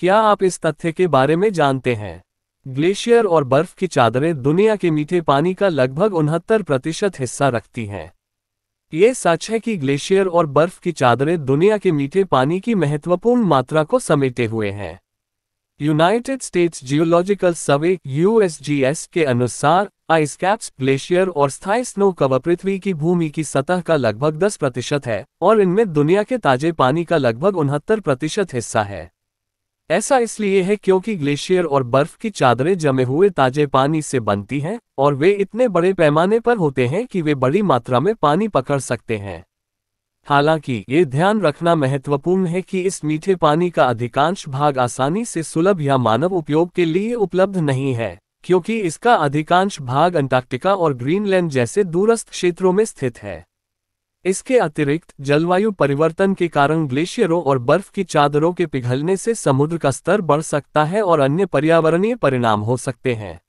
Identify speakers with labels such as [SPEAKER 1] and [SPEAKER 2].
[SPEAKER 1] क्या आप इस तथ्य के बारे में जानते हैं ग्लेशियर और बर्फ की चादरें दुनिया के मीठे पानी का लगभग उनहत्तर प्रतिशत हिस्सा रखती हैं ये सच है कि ग्लेशियर और बर्फ की चादरें दुनिया के मीठे पानी की महत्वपूर्ण मात्रा को समेटे हुए हैं United States Geological Survey USGS के अनुसार आइस कैप्स ग्लेशियर और स्थायी स्नो कवर पृथ्वी की भूमि की सतह का लगभग 10 प्रतिशत है और इनमें दुनिया के ताजे पानी का लगभग उनहत्तर प्रतिशत हिस्सा है ऐसा इसलिए है क्योंकि ग्लेशियर और बर्फ की चादरें जमे हुए ताजे पानी से बनती हैं और वे इतने बड़े पैमाने पर होते हैं कि वे बड़ी मात्रा में पानी पकड़ सकते हैं हालांकि ये ध्यान रखना महत्वपूर्ण है कि इस मीठे पानी का अधिकांश भाग आसानी से सुलभ या मानव उपयोग के लिए उपलब्ध नहीं है क्योंकि इसका अधिकांश भाग अंटार्कटिका और ग्रीनलैंड जैसे दूरस्थ क्षेत्रों में स्थित है इसके अतिरिक्त जलवायु परिवर्तन के कारण ग्लेशियरों और बर्फ की चादरों के पिघलने से समुद्र का स्तर बढ़ सकता है और अन्य पर्यावरणीय परिणाम हो सकते हैं